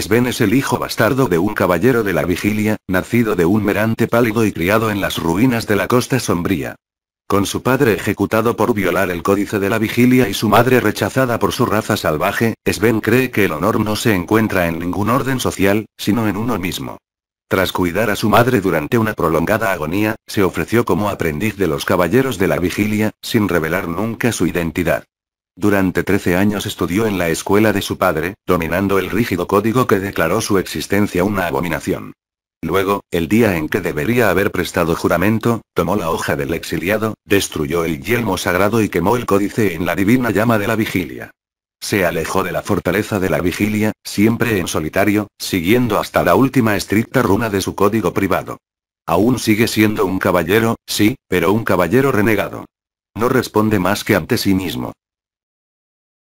Sven es el hijo bastardo de un caballero de la vigilia, nacido de un merante pálido y criado en las ruinas de la costa sombría. Con su padre ejecutado por violar el códice de la vigilia y su madre rechazada por su raza salvaje, Sven cree que el honor no se encuentra en ningún orden social, sino en uno mismo. Tras cuidar a su madre durante una prolongada agonía, se ofreció como aprendiz de los caballeros de la vigilia, sin revelar nunca su identidad. Durante 13 años estudió en la escuela de su padre, dominando el rígido código que declaró su existencia una abominación. Luego, el día en que debería haber prestado juramento, tomó la hoja del exiliado, destruyó el yelmo sagrado y quemó el códice en la divina llama de la vigilia. Se alejó de la fortaleza de la vigilia, siempre en solitario, siguiendo hasta la última estricta runa de su código privado. Aún sigue siendo un caballero, sí, pero un caballero renegado. No responde más que ante sí mismo.